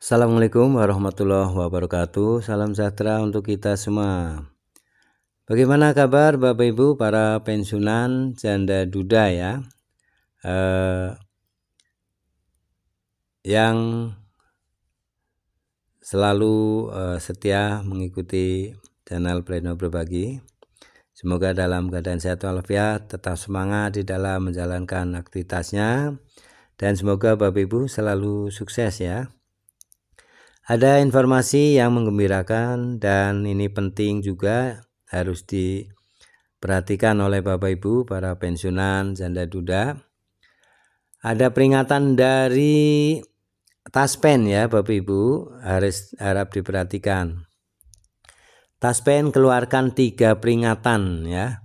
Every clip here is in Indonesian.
Assalamualaikum warahmatullahi wabarakatuh. Salam sejahtera untuk kita semua. Bagaimana kabar Bapak Ibu para pensiunan janda duda ya? Eh, yang selalu eh, setia mengikuti channel Pleno Berbagi. Semoga dalam keadaan sehat walafiat, tetap semangat di dalam menjalankan aktivitasnya dan semoga Bapak Ibu selalu sukses ya ada informasi yang menggembirakan dan ini penting juga harus diperhatikan oleh Bapak Ibu para pensiunan janda duda. Ada peringatan dari Taspen ya Bapak Ibu harus harap diperhatikan. Taspen keluarkan tiga peringatan ya.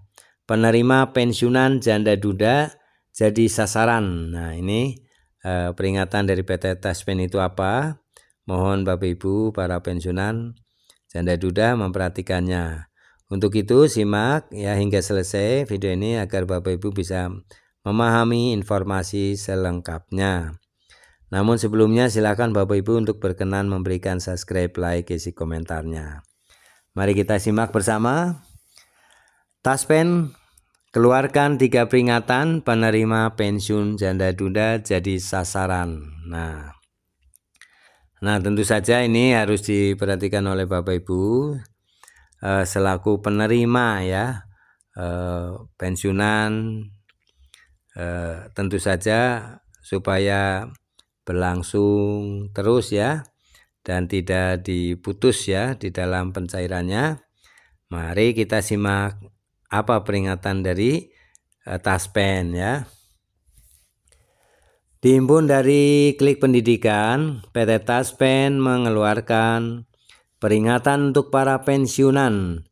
Penerima pensiunan janda duda jadi sasaran. Nah ini eh, peringatan dari PT Taspen itu apa? Mohon Bapak Ibu para pensiunan janda duda memperhatikannya. Untuk itu simak ya hingga selesai video ini agar Bapak Ibu bisa memahami informasi selengkapnya. Namun sebelumnya silakan Bapak Ibu untuk berkenan memberikan subscribe, like, isi komentarnya. Mari kita simak bersama. Taspen keluarkan tiga peringatan penerima pensiun janda duda jadi sasaran. Nah, Nah, tentu saja ini harus diperhatikan oleh Bapak Ibu eh, selaku penerima ya eh, pensiunan eh, tentu saja supaya berlangsung terus ya dan tidak diputus ya di dalam pencairannya. Mari kita simak apa peringatan dari Taspen ya. Diimpun dari Klik Pendidikan, PT Taspen mengeluarkan peringatan untuk para pensiunan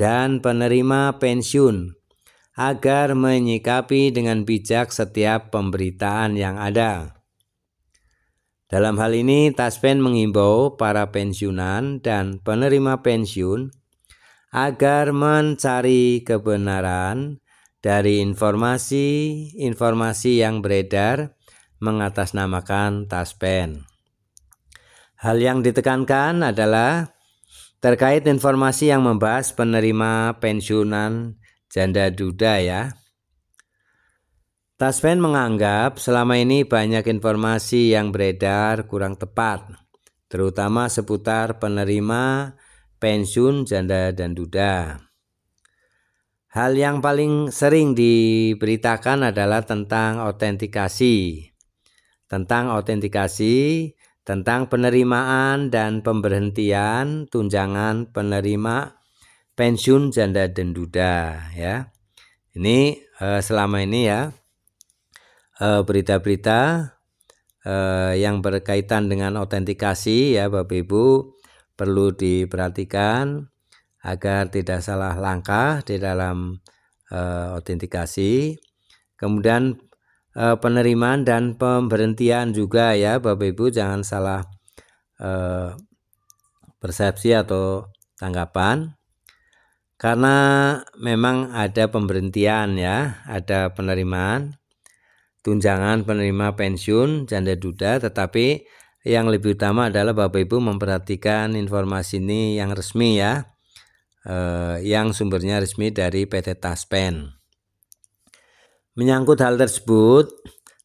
dan penerima pensiun agar menyikapi dengan bijak setiap pemberitaan yang ada. Dalam hal ini, Taspen mengimbau para pensiunan dan penerima pensiun agar mencari kebenaran dari informasi-informasi yang beredar mengatasnamakan taspen. Hal yang ditekankan adalah terkait informasi yang membahas penerima pensiunan janda duda ya. Taspen menganggap selama ini banyak informasi yang beredar kurang tepat, terutama seputar penerima pensiun janda dan duda. Hal yang paling sering diberitakan adalah tentang autentikasi, tentang autentikasi, tentang penerimaan dan pemberhentian tunjangan penerima pensiun janda dan duda ya. Ini eh, selama ini ya eh, berita-berita eh, eh, yang berkaitan dengan autentikasi ya Bapak Ibu perlu diperhatikan agar tidak salah langkah di dalam eh, autentikasi. Kemudian Eh, penerimaan dan pemberhentian juga ya Bapak Ibu jangan salah eh, persepsi atau tanggapan karena memang ada pemberhentian ya ada penerimaan tunjangan penerima pensiun janda duda tetapi yang lebih utama adalah Bapak Ibu memperhatikan informasi ini yang resmi ya eh, yang sumbernya resmi dari PT Taspen. Menyangkut hal tersebut,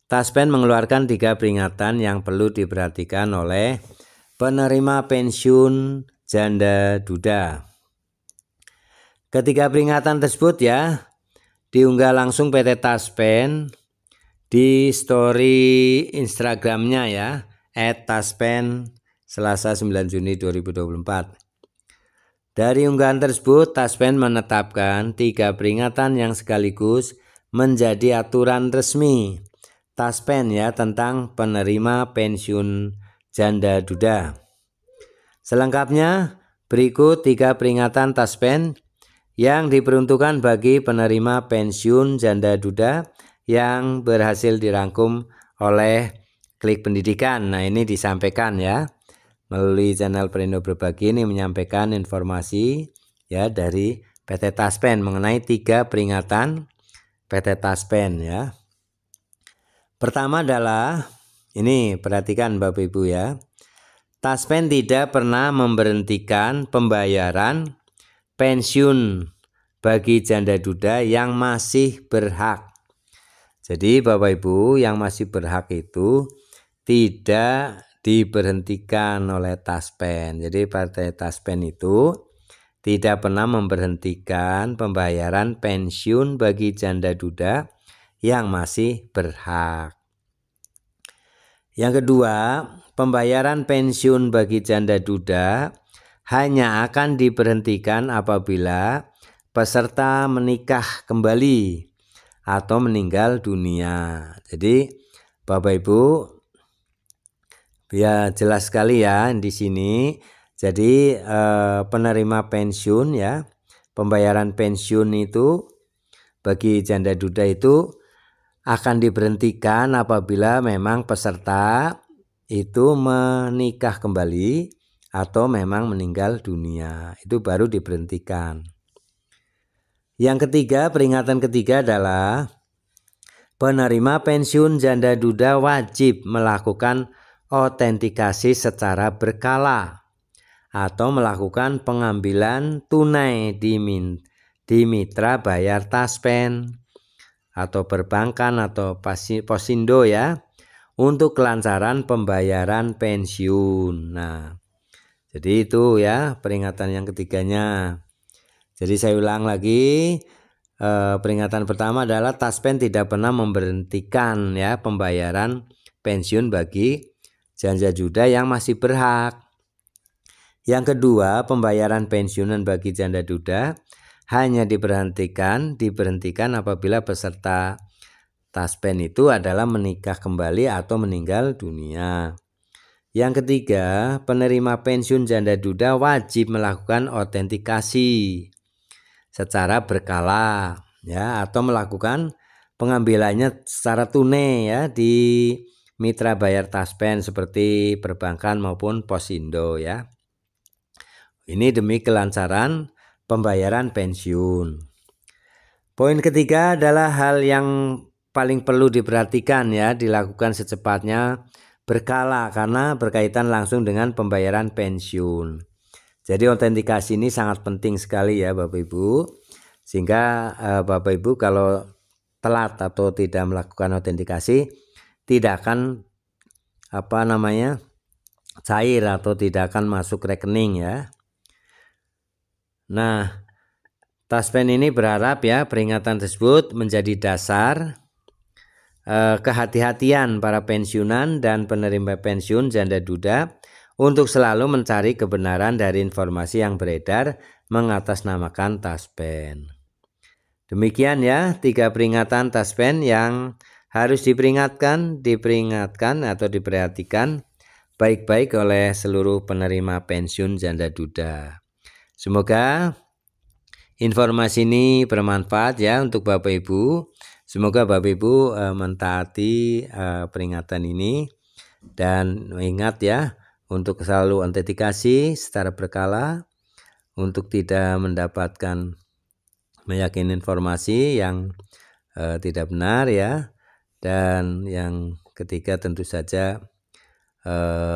Taspen mengeluarkan tiga peringatan yang perlu diperhatikan oleh penerima pensiun janda duda. Ketiga peringatan tersebut ya, diunggah langsung PT Taspen di story Instagramnya ya, Taspen Selasa 9 Juni 2024. Dari unggahan tersebut, Taspen menetapkan tiga peringatan yang sekaligus – menjadi aturan resmi Taspen ya tentang penerima pensiun janda duda. Selengkapnya berikut tiga peringatan Taspen yang diperuntukkan bagi penerima pensiun janda duda yang berhasil dirangkum oleh Klik Pendidikan. Nah, ini disampaikan ya melalui channel Perindo Berbagi ini menyampaikan informasi ya dari PT Taspen mengenai tiga peringatan PT Taspen ya. Pertama adalah ini perhatikan Bapak Ibu ya. Taspen tidak pernah memberhentikan pembayaran pensiun bagi janda duda yang masih berhak. Jadi Bapak Ibu yang masih berhak itu tidak diberhentikan oleh Taspen. Jadi partai Taspen itu tidak pernah memberhentikan pembayaran pensiun bagi janda duda yang masih berhak. Yang kedua, pembayaran pensiun bagi janda duda hanya akan diberhentikan apabila peserta menikah kembali atau meninggal dunia. Jadi, Bapak Ibu, ya jelas sekali ya di sini jadi eh, penerima pensiun ya, pembayaran pensiun itu bagi janda duda itu akan diberhentikan apabila memang peserta itu menikah kembali atau memang meninggal dunia. Itu baru diberhentikan. Yang ketiga, peringatan ketiga adalah penerima pensiun janda duda wajib melakukan autentikasi secara berkala atau melakukan pengambilan tunai di, min, di mitra bayar taspen atau perbankan atau posindo ya untuk kelancaran pembayaran pensiun. Nah, jadi itu ya peringatan yang ketiganya. Jadi saya ulang lagi eh, peringatan pertama adalah taspen tidak pernah memberhentikan ya pembayaran pensiun bagi janja juda yang masih berhak yang kedua, pembayaran pensiunan bagi janda duda hanya diberhentikan diberhentikan apabila peserta taspen itu adalah menikah kembali atau meninggal dunia. Yang ketiga, penerima pensiun janda duda wajib melakukan autentikasi secara berkala ya atau melakukan pengambilannya secara tunai ya di mitra bayar taspen seperti perbankan maupun posindo ya. Ini demi kelancaran pembayaran pensiun. Poin ketiga adalah hal yang paling perlu diperhatikan ya dilakukan secepatnya berkala karena berkaitan langsung dengan pembayaran pensiun. Jadi autentikasi ini sangat penting sekali ya Bapak Ibu. Sehingga eh, Bapak Ibu kalau telat atau tidak melakukan autentikasi tidak akan apa namanya cair atau tidak akan masuk rekening ya. Nah, Taspen ini berharap ya peringatan tersebut menjadi dasar eh, kehati-hatian para pensiunan dan penerima pensiun janda duda untuk selalu mencari kebenaran dari informasi yang beredar mengatasnamakan Taspen. Demikian ya tiga peringatan Taspen yang harus diperingatkan, diperingatkan atau diperhatikan baik-baik oleh seluruh penerima pensiun janda duda. Semoga informasi ini bermanfaat ya untuk Bapak Ibu. Semoga Bapak Ibu e, mentaati e, peringatan ini dan ingat ya untuk selalu antetikasi secara berkala untuk tidak mendapatkan meyakini informasi yang e, tidak benar ya dan yang ketiga tentu saja e,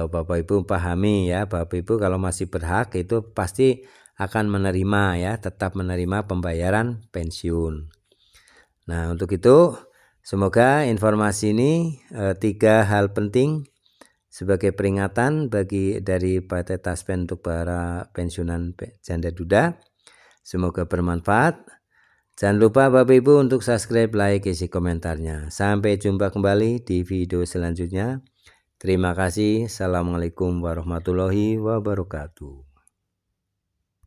Bapak Ibu pahami ya Bapak Ibu kalau masih berhak itu pasti akan menerima ya, tetap menerima pembayaran pensiun. Nah, untuk itu semoga informasi ini e, tiga hal penting sebagai peringatan bagi dari PT Taspen untuk para pensiunan janda duda. Semoga bermanfaat. Jangan lupa Bapak Ibu untuk subscribe, like, isi komentarnya. Sampai jumpa kembali di video selanjutnya. Terima kasih. Assalamualaikum warahmatullahi wabarakatuh.